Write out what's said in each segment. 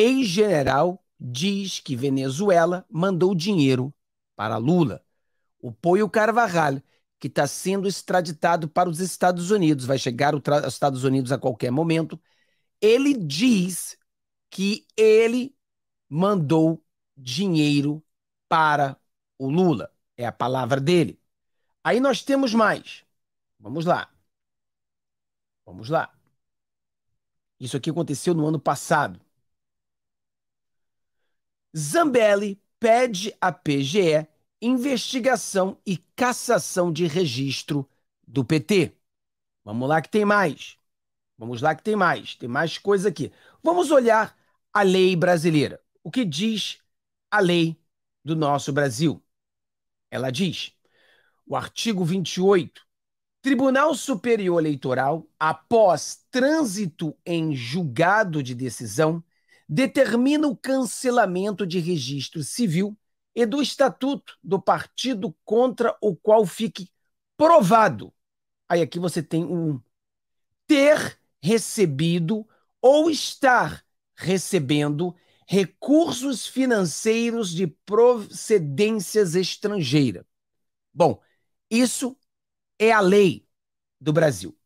ex-general diz que Venezuela mandou dinheiro para Lula. O Poio Carvajal, que está sendo extraditado para os Estados Unidos, vai chegar aos Estados Unidos a qualquer momento. Ele diz que ele mandou dinheiro para o Lula. É a palavra dele. Aí nós temos mais. Vamos lá. Vamos lá. Isso aqui aconteceu no ano passado. Zambelli pede à PGE investigação e cassação de registro do PT. Vamos lá que tem mais. Vamos lá que tem mais. Tem mais coisa aqui. Vamos olhar a lei brasileira. O que diz a lei do nosso Brasil? Ela diz: o artigo 28. Tribunal Superior Eleitoral, após trânsito em julgado de decisão, determina o cancelamento de registro civil e do estatuto do partido contra o qual fique provado. Aí aqui você tem um ter recebido ou estar recebendo recursos financeiros de procedências estrangeiras. Bom, isso é a lei do Brasil.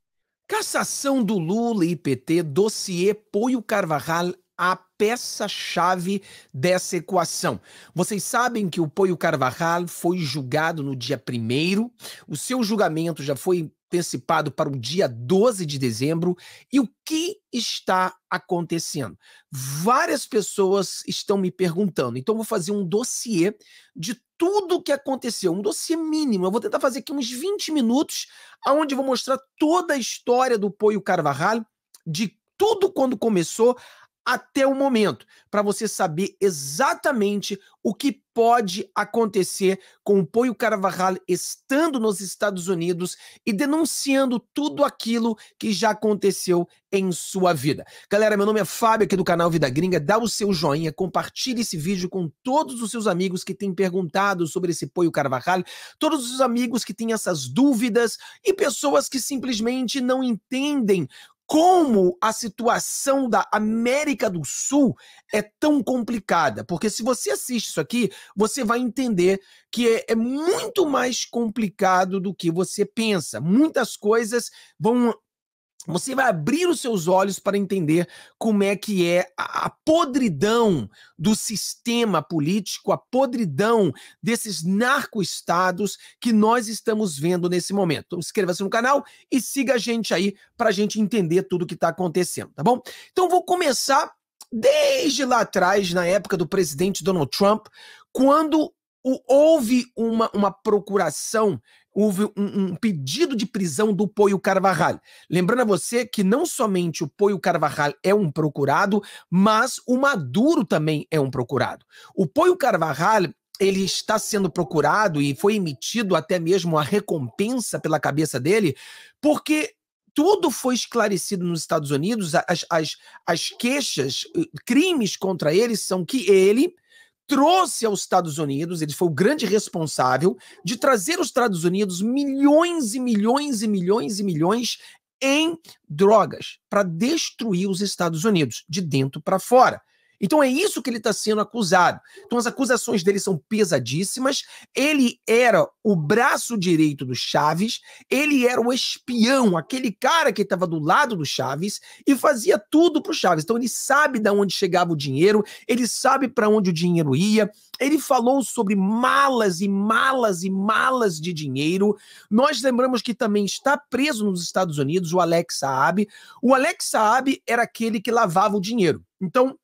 Cassação do Lula e PT, dossiê Poio Carvajal a peça-chave dessa equação. Vocês sabem que o Poio Carvajal foi julgado no dia 1 o seu julgamento já foi antecipado para o dia 12 de dezembro. E o que está acontecendo? Várias pessoas estão me perguntando, então vou fazer um dossiê de tudo o que aconteceu, um dossiê mínimo. Eu vou tentar fazer aqui uns 20 minutos, onde vou mostrar toda a história do Poio Carvajal, de tudo quando começou até o momento, para você saber exatamente o que pode acontecer com o Poio Carvajal estando nos Estados Unidos e denunciando tudo aquilo que já aconteceu em sua vida. Galera, meu nome é Fábio aqui do canal Vida Gringa, dá o seu joinha, compartilhe esse vídeo com todos os seus amigos que têm perguntado sobre esse Poio Carvajal, todos os amigos que têm essas dúvidas e pessoas que simplesmente não entendem como a situação da América do Sul é tão complicada. Porque se você assiste isso aqui, você vai entender que é, é muito mais complicado do que você pensa. Muitas coisas vão você vai abrir os seus olhos para entender como é que é a podridão do sistema político, a podridão desses narco-estados que nós estamos vendo nesse momento. Então, inscreva-se no canal e siga a gente aí para a gente entender tudo o que está acontecendo, tá bom? Então, vou começar desde lá atrás, na época do presidente Donald Trump, quando houve uma, uma procuração, houve um, um, pedido de prisão do Poio Carvajal. Lembrando a você que não somente o Poio Carvajal é um procurado, mas o Maduro também é um procurado. O Poio Carvajal ele está sendo procurado e foi emitido até mesmo a recompensa pela cabeça dele, porque tudo foi esclarecido nos Estados Unidos, as, as, as queixas, eh, crimes contra ele são que ele trouxe aos Estados Unidos, ele foi o grande responsável de trazer aos Estados Unidos milhões e milhões e milhões e milhões em drogas para destruir os Estados Unidos, de dentro para fora. Então é isso que ele está sendo acusado. Então as acusações dele são pesadíssimas. Ele era o braço direito do Chaves, ele era o espião, aquele cara que estava do lado do Chaves e fazia tudo para o Chaves. Então ele sabe de onde chegava o dinheiro, ele sabe para onde o dinheiro ia. Ele falou sobre malas e malas e malas de dinheiro. Nós lembramos que também está preso nos Estados Unidos o Alex Saab. O Alex Saab era aquele que lavava o dinheiro. Então,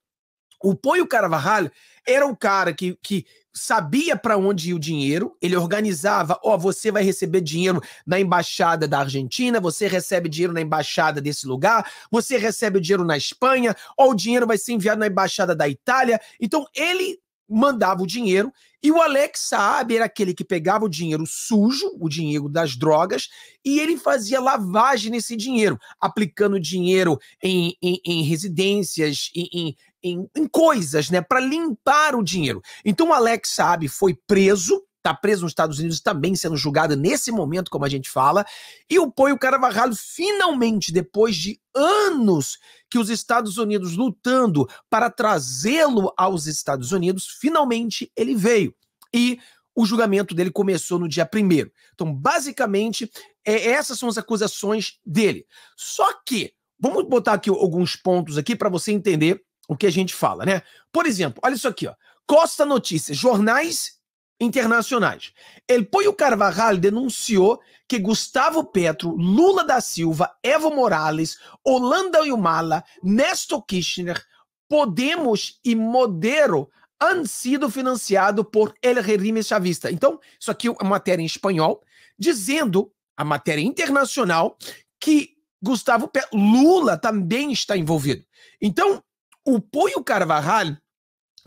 o Poio Caravarralho era o cara que, que sabia para onde ia o dinheiro, ele organizava, ó, oh, você vai receber dinheiro na embaixada da Argentina, você recebe dinheiro na embaixada desse lugar, você recebe dinheiro na Espanha, ou o dinheiro vai ser enviado na embaixada da Itália. Então ele mandava o dinheiro e o Alex Saab era aquele que pegava o dinheiro sujo, o dinheiro das drogas, e ele fazia lavagem nesse dinheiro, aplicando dinheiro em, em, em residências, em, em em, em coisas, né, para limpar o dinheiro. Então o Alex Saab foi preso, está preso nos Estados Unidos também tá sendo julgado nesse momento, como a gente fala, e o Poio Carvalho finalmente, depois de anos que os Estados Unidos lutando para trazê-lo aos Estados Unidos, finalmente ele veio. E o julgamento dele começou no dia 1 Então, basicamente, é, essas são as acusações dele. Só que, vamos botar aqui alguns pontos aqui para você entender o que a gente fala, né? Por exemplo, olha isso aqui, ó. Costa Notícias, jornais internacionais. El Pollo Carvajal denunciou que Gustavo Petro, Lula da Silva, Evo Morales, Holanda Mala, Néstor Kirchner, Podemos e Modero han sido financiados por El Regime Chavista. Então, isso aqui é uma matéria em espanhol, dizendo, a matéria internacional, que Gustavo Petro, Lula também está envolvido. Então, o Poio Carvajal,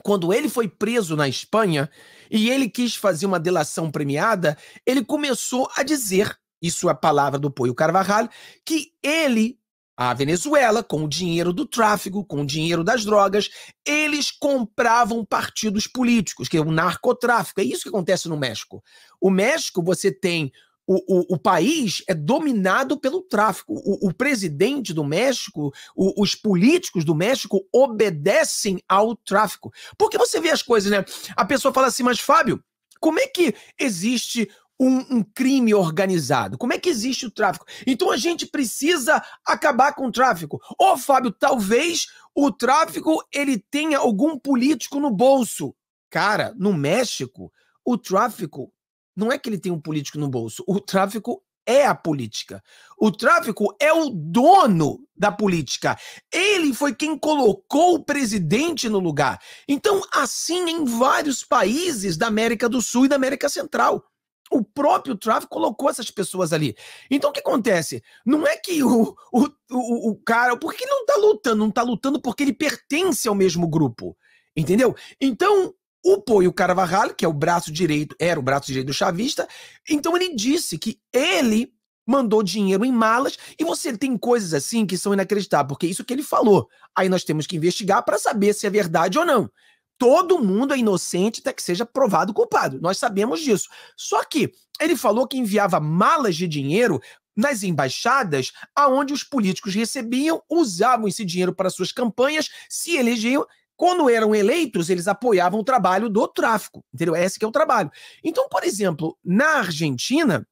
quando ele foi preso na Espanha e ele quis fazer uma delação premiada, ele começou a dizer, isso é a palavra do Poio Carvajal, que ele a Venezuela, com o dinheiro do tráfico, com o dinheiro das drogas, eles compravam partidos políticos, que é o narcotráfico. É isso que acontece no México. O México, você tem o, o, o, país é dominado pelo tráfico. O, o presidente do México, os políticos do México obedecem ao tráfico. Porque você vê as coisas, né? A pessoa fala assim, mas Fábio, como é que existe um, um, crime organizado? Como é que existe o tráfico? Então a gente precisa acabar com o tráfico. Ô, oh, Fábio, talvez o tráfico ele tenha algum político no bolso. Cara, no México, o tráfico não é que ele tem um político no bolso. O tráfico é a política. O tráfico é o dono da política. Ele foi quem colocou o presidente no lugar. Então, assim em vários países da América do Sul e da América Central. O próprio tráfico colocou essas pessoas ali. Então o que acontece? Não é que o, o, o, o cara. Por que não está lutando? Não está lutando porque ele pertence ao mesmo grupo. Entendeu? Então, o Poio Carvajal, que é o braço direito, era o braço direito do chavista, então ele disse que ele mandou dinheiro em malas e você tem coisas assim que são inacreditáveis, porque isso que ele falou. Aí nós temos que investigar para saber se é verdade ou não. Todo mundo é inocente até que seja provado culpado. Nós sabemos disso. Só que ele falou que enviava malas de dinheiro nas embaixadas aonde os políticos recebiam, usavam esse dinheiro para suas campanhas, se elegiam quando eram eleitos, eles apoiavam o trabalho do tráfico, entendeu? Esse que é o trabalho. Então, por exemplo, na Argentina,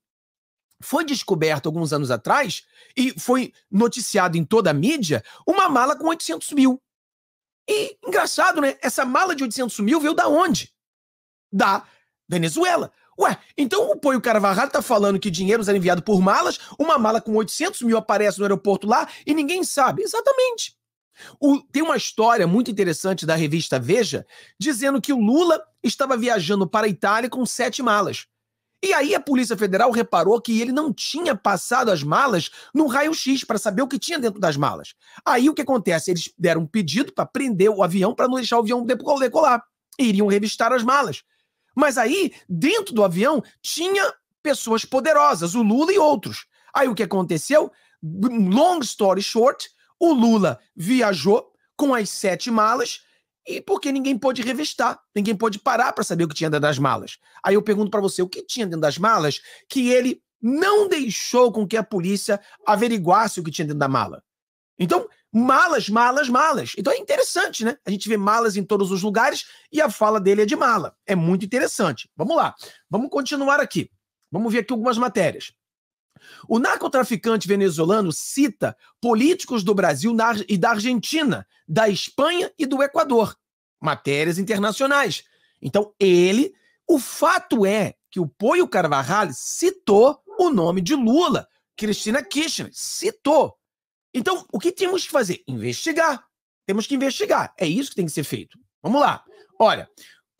foi descoberto alguns anos atrás e foi noticiado em toda a mídia uma mala com 800 mil. E, engraçado, né? Essa mala de 800 mil veio da onde? Da Venezuela. Ué, então o Poio Carvajal tá falando que dinheiro era enviado por malas, uma mala com 800 mil aparece no aeroporto lá e ninguém sabe. Exatamente. O, tem uma história muito interessante da revista Veja dizendo que o Lula estava viajando para a Itália com sete malas. E aí a Polícia Federal reparou que ele não tinha passado as malas no raio-x para saber o que tinha dentro das malas. Aí o que acontece? Eles deram um pedido para prender o avião para não deixar o avião decolar. E iriam revistar as malas. Mas aí, dentro do avião, tinha pessoas poderosas, o Lula e outros. Aí o que aconteceu? Long story short, o Lula viajou com as sete malas e porque ninguém pôde revistar, ninguém pôde parar para saber o que tinha dentro das malas. Aí eu pergunto para você, o que tinha dentro das malas que ele não deixou com que a polícia averiguasse o que tinha dentro da mala? Então, malas, malas, malas. Então é interessante, né? A gente vê malas em todos os lugares e a fala dele é de mala. É muito interessante. Vamos lá. Vamos continuar aqui. Vamos ver aqui algumas matérias. O narcotraficante venezuelano cita políticos do Brasil e da Argentina, da Espanha e do Equador, matérias internacionais. Então, ele. O fato é que o Poio Carvajal citou o nome de Lula, Cristina Kirchner, citou. Então, o que temos que fazer? Investigar. Temos que investigar. É isso que tem que ser feito. Vamos lá. Olha,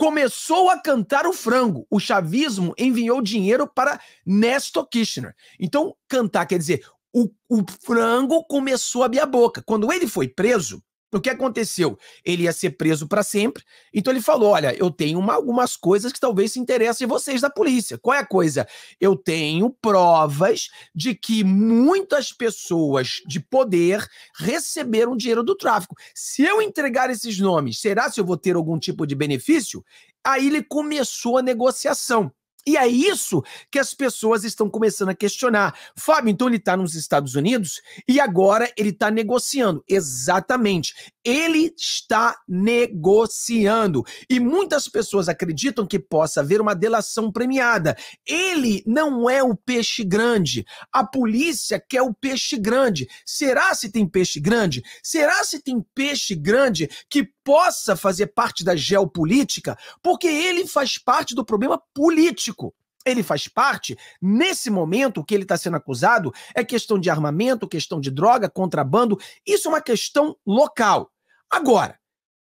começou a cantar o frango. O chavismo enviou dinheiro para Nestor Kirchner. Então, cantar quer dizer, o, o frango começou a abrir a boca. Quando ele foi preso, o que aconteceu? Ele ia ser preso para sempre. Então ele falou: Olha, eu tenho uma, algumas coisas que talvez se interessem vocês da polícia. Qual é a coisa? Eu tenho provas de que muitas pessoas de poder receberam dinheiro do tráfico. Se eu entregar esses nomes, será se eu vou ter algum tipo de benefício? Aí ele começou a negociação. E é isso que as pessoas estão começando a questionar. Fábio, então ele está nos Estados Unidos e agora ele está negociando. Exatamente. Ele está negociando. E muitas pessoas acreditam que possa haver uma delação premiada. Ele não é o peixe grande. A polícia quer o peixe grande. Será se tem peixe grande? Será se tem peixe grande que possa fazer parte da geopolítica, porque ele faz parte do problema político. Ele faz parte, nesse momento, o que ele está sendo acusado é questão de armamento, questão de droga, contrabando. Isso é uma questão local. Agora,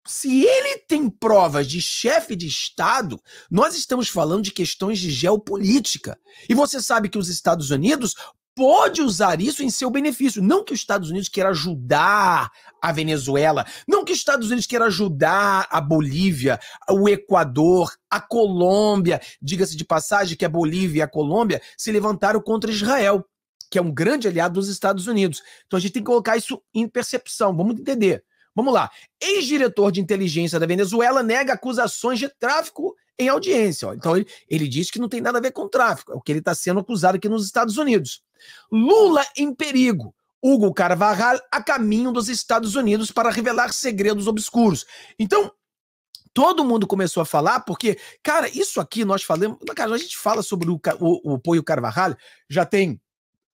se ele tem provas de chefe de Estado, nós estamos falando de questões de geopolítica. E você sabe que os Estados Unidos pode usar isso em seu benefício. Não que os Estados Unidos queira ajudar a Venezuela, não que os Estados Unidos queira ajudar a Bolívia, o Equador, a Colômbia. Diga-se de passagem que a Bolívia e a Colômbia se levantaram contra Israel, que é um grande aliado dos Estados Unidos. Então a gente tem que colocar isso em percepção, vamos entender. Vamos lá. Ex-diretor de inteligência da Venezuela nega acusações de tráfico em audiência. Então ele, ele diz que não tem nada a ver com tráfico, é o que ele está sendo acusado aqui nos Estados Unidos. Lula em perigo. Hugo Carvajal a caminho dos Estados Unidos para revelar segredos obscuros. Então, todo mundo começou a falar, porque, cara, isso aqui nós falamos. Cara, a gente fala sobre o, o, o Poio Carvajal, já tem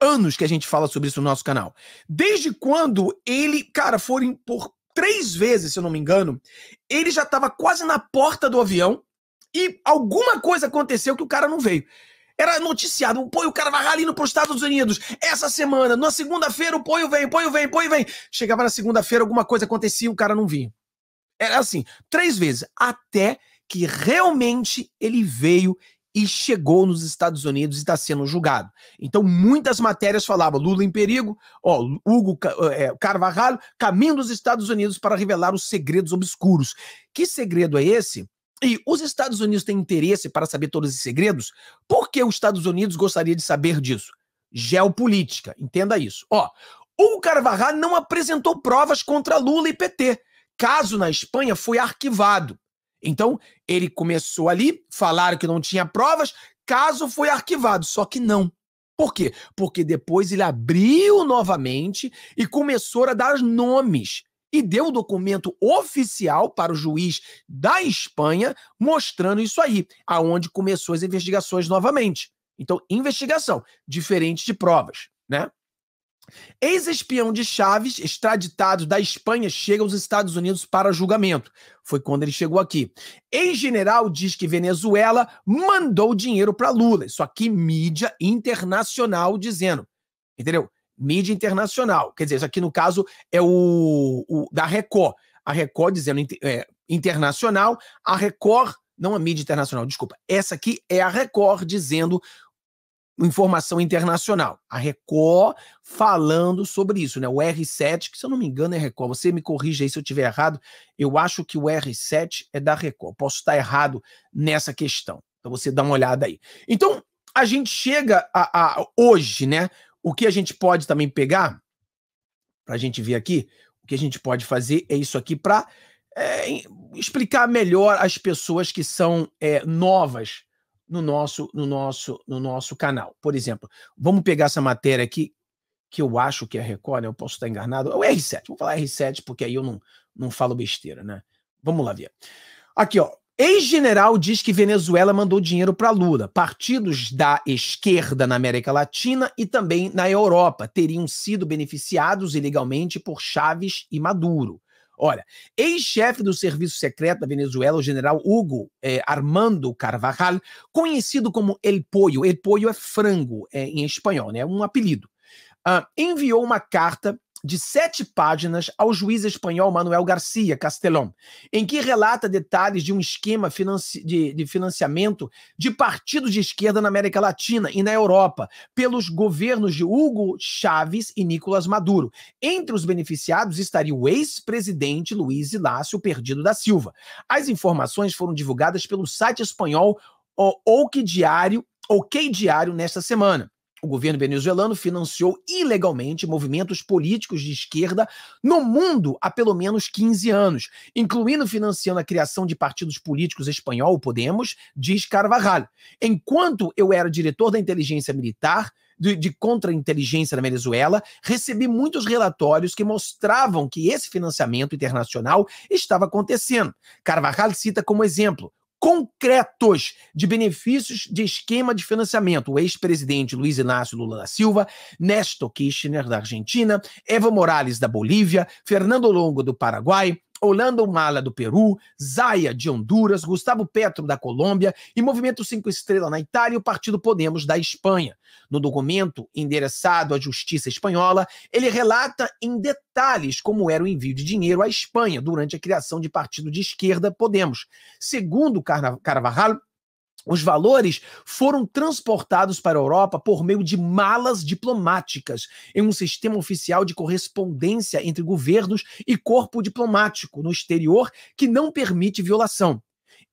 anos que a gente fala sobre isso no nosso canal. Desde quando ele, cara, foram por três vezes, se eu não me engano, ele já estava quase na porta do avião e alguma coisa aconteceu que o cara não veio. Era noticiado, o Poio, o cara vai ralindo para os Estados Unidos. Essa semana, na segunda-feira, o Poio vem, Poio vem, Poio vem. Chegava na segunda-feira, alguma coisa acontecia, o cara não vinha. Era assim, três vezes, até que realmente ele veio e chegou nos Estados Unidos e está sendo julgado. Então, muitas matérias falavam Lula em perigo, ó, Hugo é, Carvajal, caminho dos Estados Unidos para revelar os segredos obscuros. Que segredo é esse? E os Estados Unidos têm interesse para saber todos esses segredos? Por que os Estados Unidos gostaria de saber disso? Geopolítica, entenda isso. Ó, o Carvajal não apresentou provas contra Lula e PT. Caso na Espanha foi arquivado. Então, ele começou ali, falaram que não tinha provas, caso foi arquivado, só que não. Por quê? Porque depois ele abriu novamente e começou a dar nomes e deu o documento oficial para o juiz da Espanha mostrando isso aí, aonde começou as investigações novamente. Então, investigação, diferente de provas, né? Ex-espião de Chaves, extraditado da Espanha, chega aos Estados Unidos para julgamento. Foi quando ele chegou aqui. Ex-general diz que Venezuela mandou dinheiro para Lula. Isso aqui, mídia internacional dizendo. Entendeu? mídia internacional. Quer dizer, isso aqui no caso é o, o da Record. A Record dizendo é, internacional, a Record, não a mídia internacional, desculpa. Essa aqui é a Record dizendo informação internacional. A Record falando sobre isso, né? O R7, que se eu não me engano é Record, você me corrija aí se eu estiver errado, eu acho que o R7 é da Record. Posso estar errado nessa questão. Então você dá uma olhada aí. Então, a gente chega a, a hoje, né? O que a gente pode também pegar, para a gente ver aqui, o que a gente pode fazer é isso aqui para é, explicar melhor as pessoas que são é, novas no nosso, no, nosso, no nosso canal. Por exemplo, vamos pegar essa matéria aqui, que eu acho que é Record, né? eu posso estar enganado. É o R7, vou falar R7 porque aí eu não, não falo besteira, né? Vamos lá ver. Aqui, ó. Ex-general diz que Venezuela mandou dinheiro para Lula. Partidos da esquerda na América Latina e também na Europa teriam sido beneficiados ilegalmente por Chaves e Maduro. Olha, ex-chefe do Serviço Secreto da Venezuela, o general Hugo eh, Armando Carvajal, conhecido como El Pollo, El Pollo é frango eh, em espanhol, né? um apelido, ah, enviou uma carta de sete páginas ao juiz espanhol Manuel Garcia Castellón, em que relata detalhes de um esquema financi de, de, financiamento de partidos de esquerda na América Latina e na Europa pelos governos de Hugo Chávez e Nicolás Maduro. Entre os beneficiados estaria o ex-presidente Luiz Inácio Perdido da Silva. As informações foram divulgadas pelo site espanhol o, que Diário, OK Diário nesta semana. O governo venezuelano financiou ilegalmente movimentos políticos de esquerda no mundo há pelo menos 15 anos, incluindo financiando a criação de partidos políticos espanhol, Podemos, diz Carvajal. Enquanto eu era diretor da inteligência militar, de, de contra-inteligência na Venezuela, recebi muitos relatórios que mostravam que esse financiamento internacional estava acontecendo. Carvajal cita como exemplo concretos de benefícios de esquema de financiamento. O ex-presidente Luiz Inácio Lula da Silva, Néstor Kirchner da Argentina, Evo Morales da Bolívia, Fernando Longo do Paraguai, Orlando Mala do Peru, Zaya de Honduras, Gustavo Petro da Colômbia e Movimento 5 Estrelas na Itália e o Partido Podemos da Espanha. No documento endereçado à justiça espanhola, ele relata em detalhes como era o envio de dinheiro à Espanha durante a criação de partido de esquerda Podemos. Segundo Carvajal, os valores foram transportados para a Europa por meio de malas diplomáticas, em um sistema oficial de correspondência entre governos e corpo diplomático no exterior que não permite violação.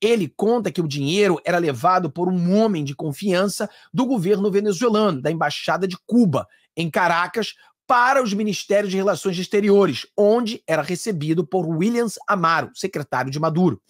Ele conta que o dinheiro era levado por um homem de confiança do governo venezuelano, da Embaixada de Cuba, em Caracas, para os Ministérios de Relações Exteriores, onde era recebido por Williams Amaro, secretário de Maduro.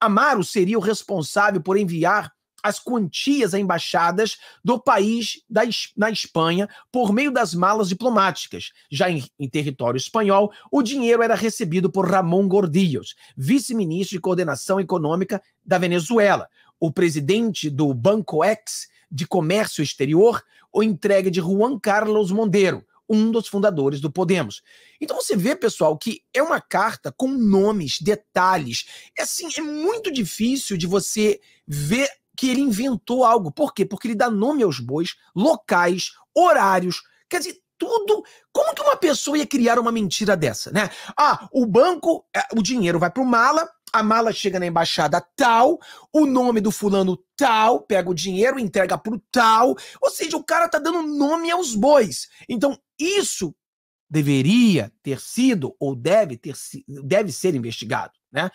Amaro seria o responsável por enviar as quantias a embaixadas do país da, na Espanha por meio das malas diplomáticas. Já em, em território espanhol, o dinheiro era recebido por Ramon Gordillos, vice-ministro de Coordenação Econômica da Venezuela, o presidente do Banco X de Comércio Exterior, o entrega de Juan Carlos Mondeiro, um dos fundadores do Podemos. Então você vê, pessoal, que é uma carta com nomes, detalhes. É assim, é muito difícil de você ver que ele inventou algo. Por quê? Porque ele dá nome aos bois, locais, horários. Quer dizer, tudo. Como que uma pessoa ia criar uma mentira dessa, né? Ah, o banco, é, o dinheiro vai pro mala, a mala chega na embaixada tal, o nome do fulano tal, pega o dinheiro, entrega pro tal. Ou seja, o cara tá dando nome aos bois. Então, isso deveria ter sido ou deve ter deve ser investigado. Né?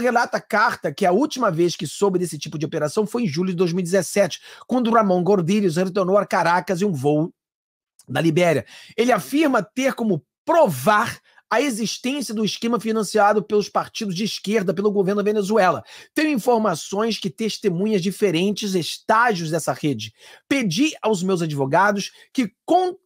relata a carta que a última vez que soube desse tipo de operação foi em julho de 2017, quando Ramon Gordilhos retornou a Caracas em um voo da Libéria. Ele afirma ter como provar a existência do esquema financiado pelos partidos de esquerda pelo governo da Venezuela. Tenho informações que testemunhas diferentes estágios dessa rede. Pedi aos meus advogados que con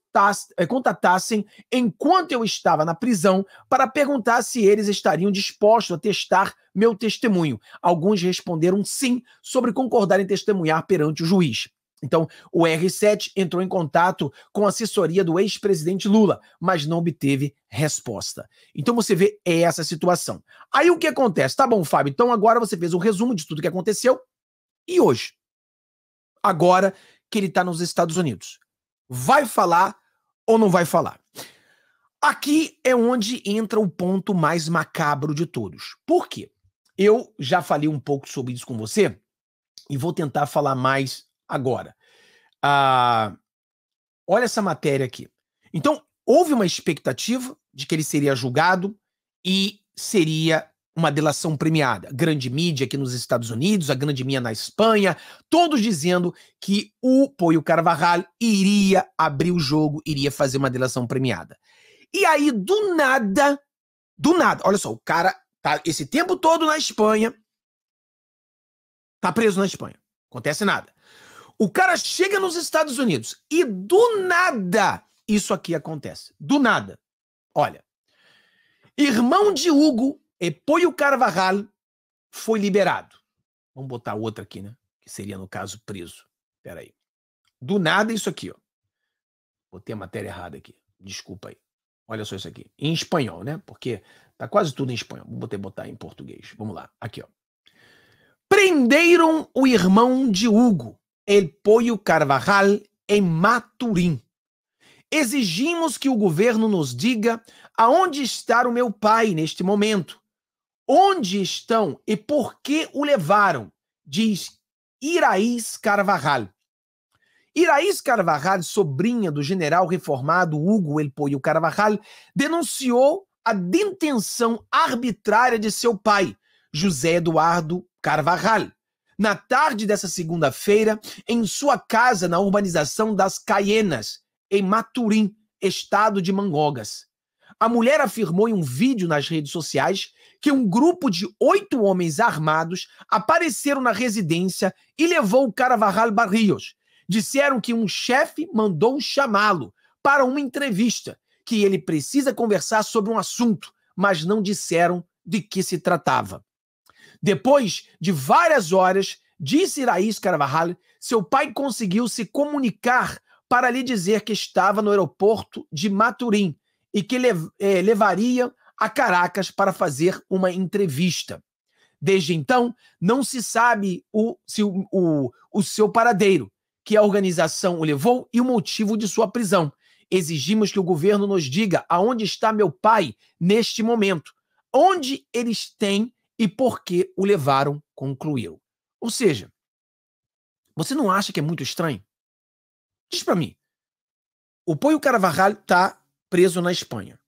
eh, contatassem enquanto eu estava na prisão para perguntar se eles estariam dispostos a testar meu testemunho. Alguns responderam sim sobre concordar em testemunhar perante o juiz. Então, o R7 entrou em contato com a assessoria do ex-presidente Lula, mas não obteve resposta. Então, você vê essa situação. Aí o que acontece? Tá bom, Fábio, então agora você fez um resumo de tudo que aconteceu e hoje. Agora que ele está nos Estados Unidos. Vai falar ou não vai falar. Aqui é onde entra o ponto mais macabro de todos. Por quê? Eu já falei um pouco sobre isso com você e vou tentar falar mais agora. Ah, olha essa matéria aqui. Então, houve uma expectativa de que ele seria julgado e seria uma delação premiada. Grande mídia aqui nos Estados Unidos, a grande mídia na Espanha, todos dizendo que o Poio Carvajal iria abrir o jogo, iria fazer uma delação premiada. E aí, do nada, do nada, olha só, o cara tá esse tempo todo na Espanha, tá preso na Espanha, acontece nada. O cara chega nos Estados Unidos e do nada isso aqui acontece. Do nada. Olha, irmão de Hugo é, Poio Carvajal foi liberado. Vamos botar outra aqui, né? Que seria, no caso, preso. aí. Do nada, isso aqui, ó. Botei a matéria errada aqui. Desculpa aí. Olha só isso aqui. Em espanhol, né? Porque tá quase tudo em espanhol. Vou botar, botar em português. Vamos lá. Aqui, ó. Prenderam o irmão de Hugo, El Poio Carvajal, em Maturim. Exigimos que o governo nos diga aonde está o meu pai neste momento Onde estão e por que o levaram? Diz Iraís Carvajal. Iraís Carvajal, sobrinha do general reformado Hugo El Poio Carvajal, denunciou a detenção arbitrária de seu pai, José Eduardo Carvajal. Na tarde dessa segunda-feira, em sua casa na urbanização das Caienas, em Maturim, estado de Mangogas a mulher afirmou em um vídeo nas redes sociais que um grupo de oito homens armados apareceram na residência e levou o Caravajal Barrios. Disseram que um chefe mandou chamá-lo para uma entrevista, que ele precisa conversar sobre um assunto, mas não disseram de que se tratava. Depois de várias horas, disse Iraís Caravajal, seu pai conseguiu se comunicar para lhe dizer que estava no aeroporto de Maturim, e que lev eh, levaria a Caracas para fazer uma entrevista. Desde então, não se sabe o, se o, o, o seu paradeiro, que a organização o levou e o motivo de sua prisão. Exigimos que o governo nos diga aonde está meu pai neste momento, onde eles têm e por que o levaram, concluiu. Ou seja, você não acha que é muito estranho? Diz para mim. O Poio Carvajal está preso na Espanha.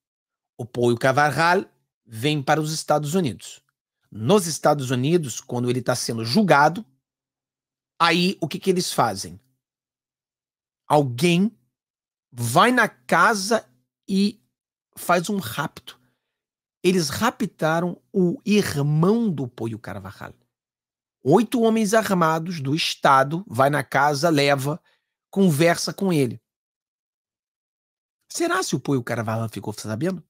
O Poio Cavarral vem para os Estados Unidos. Nos Estados Unidos, quando ele está sendo julgado, aí o que, que eles fazem? Alguém vai na casa e faz um rapto. Eles raptaram o irmão do Poio Carvajal. Oito homens armados do Estado vai na casa, leva, conversa com ele. Será se o Poio Carvalho ficou sabendo?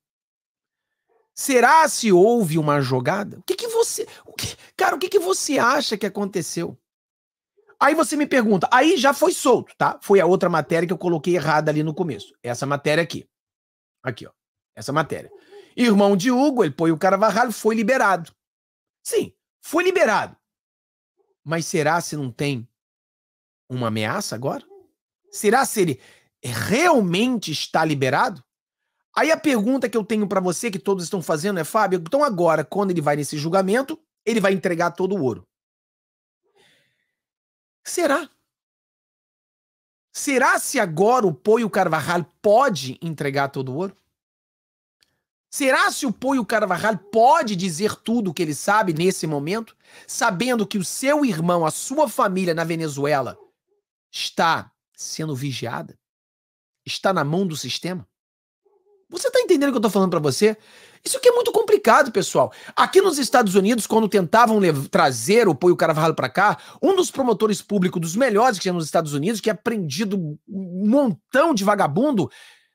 Será se houve uma jogada? O que que você, o que, cara, o que que você acha que aconteceu? Aí você me pergunta, aí já foi solto, tá? Foi a outra matéria que eu coloquei errada ali no começo. Essa matéria aqui. Aqui, ó. Essa matéria. Irmão de Hugo, ele põe o Carvalho, foi liberado. Sim, foi liberado. Mas será se não tem uma ameaça agora? Será se ele realmente está liberado? Aí a pergunta que eu tenho para você, que todos estão fazendo, é, Fábio, então agora, quando ele vai nesse julgamento, ele vai entregar todo o ouro. Será? Será se agora o Poio Carvajal pode entregar todo o ouro? Será se o Poio Carvajal pode dizer tudo o que ele sabe nesse momento, sabendo que o seu irmão, a sua família na Venezuela está sendo vigiada? está na mão do sistema? Você está entendendo o que eu estou falando para você? Isso aqui é muito complicado, pessoal. Aqui nos Estados Unidos, quando tentavam trazer o Poio Carvalho para cá, um dos promotores públicos dos melhores que tinha nos Estados Unidos, que é prendido um montão de vagabundo,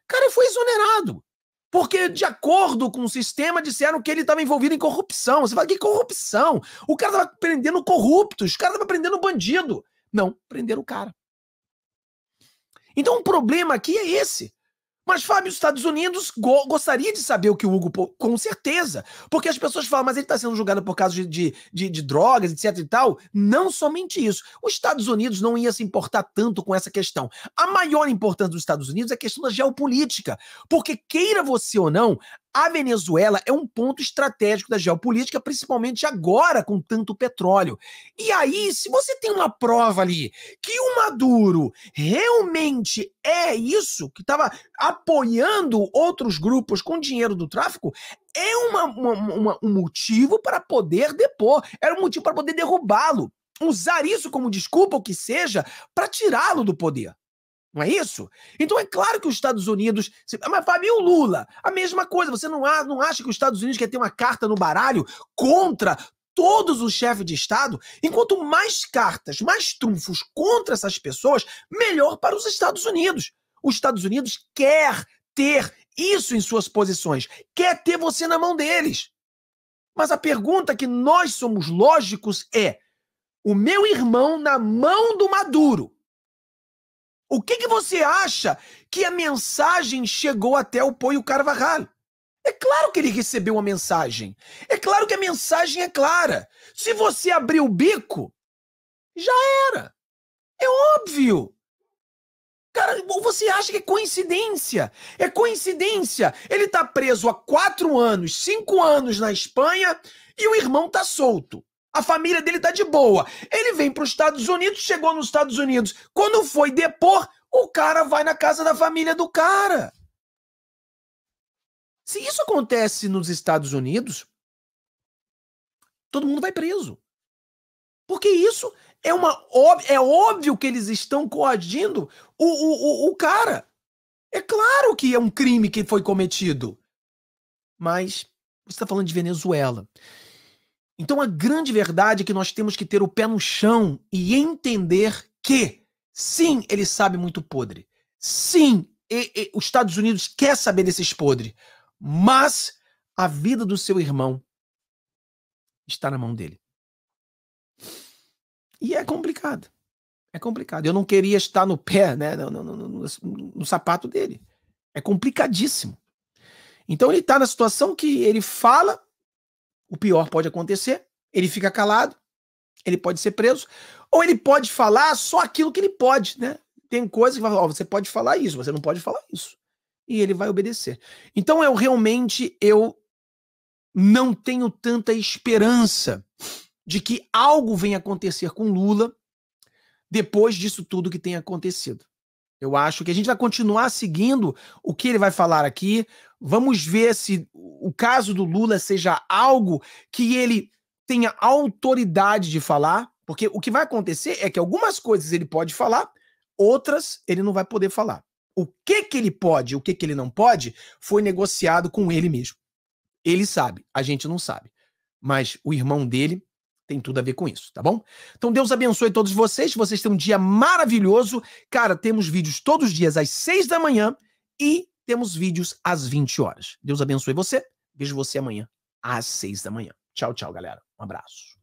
cara, foi exonerado. Porque, de acordo com o sistema, disseram que ele estava envolvido em corrupção. Você fala, que corrupção? O cara estava prendendo corruptos, o cara estava prendendo bandido. Não, prenderam o cara. Então o problema aqui é esse. Mas, Fábio, os Estados Unidos go gostaria de saber o que o Hugo. Com certeza. Porque as pessoas falam, mas ele está sendo julgado por causa de, de, de, de, drogas, etc e tal. Não somente isso. Os Estados Unidos não ia se importar tanto com essa questão. A maior importância dos Estados Unidos é a questão da geopolítica. Porque, queira você ou não, a Venezuela é um ponto estratégico da geopolítica, principalmente agora com tanto petróleo. E aí, se você tem uma prova ali que o Maduro realmente é isso, que estava apoiando outros grupos com dinheiro do tráfico, é uma, uma, uma, um motivo para poder depor, era é um motivo para poder derrubá-lo. Usar isso como desculpa, ou que seja, para tirá-lo do poder. Não é isso? Então é claro que os Estados Unidos. Mas, Fábio, e o Lula? A mesma coisa. Você não, não acha que os Estados Unidos quer ter uma carta no baralho contra todos os chefes de Estado? Enquanto mais cartas, mais trunfos contra essas pessoas, melhor para os Estados Unidos. Os Estados Unidos quer ter isso em suas posições, quer ter você na mão deles. Mas a pergunta que nós somos lógicos é: o meu irmão na mão do Maduro o que, que você acha que a mensagem chegou até o Poio Carvajal? É claro que ele recebeu a mensagem. É claro que a mensagem é clara. Se você abrir o bico, já era. É óbvio. Cara, você acha que é coincidência? É coincidência. Ele está preso há quatro anos, cinco anos na Espanha e o irmão está solto. A família dele tá de boa. Ele vem para os Estados Unidos, chegou nos Estados Unidos. Quando foi depor, o cara vai na casa da família do cara. Se isso acontece nos Estados Unidos, todo mundo vai preso. Porque isso é uma é óbvio que eles estão coagindo o, o, o, o cara. É claro que é um crime que foi cometido. Mas você está falando de Venezuela. Então a grande verdade é que nós temos que ter o pé no chão e entender que, sim, ele sabe muito podre. Sim, e, e, os Estados Unidos quer saber desses podres, mas a vida do seu irmão está na mão dele. E é complicado. É complicado. Eu não queria estar no pé, né, no, no, no, no sapato dele. É complicadíssimo. Então ele está na situação que ele fala o pior pode acontecer, ele fica calado, ele pode ser preso, ou ele pode falar só aquilo que ele pode, né? Tem coisas que vai falar, oh, você pode falar isso, você não pode falar isso. E ele vai obedecer. Então eu realmente eu não tenho tanta esperança de que algo venha acontecer com Lula depois disso tudo que tem acontecido. Eu acho que a gente vai continuar seguindo o que ele vai falar aqui. Vamos ver se o caso do Lula seja algo que ele tenha autoridade de falar, porque o que vai acontecer é que algumas coisas ele pode falar, outras ele não vai poder falar. O que que ele pode, o que que ele não pode, foi negociado com ele mesmo. Ele sabe, a gente não sabe. Mas o irmão dele tem tudo a ver com isso, tá bom? Então Deus abençoe todos vocês. Vocês têm um dia maravilhoso. Cara, temos vídeos todos os dias às 6 da manhã e temos vídeos às 20 horas. Deus abençoe você. Vejo você amanhã às 6 da manhã. Tchau, tchau, galera. Um abraço.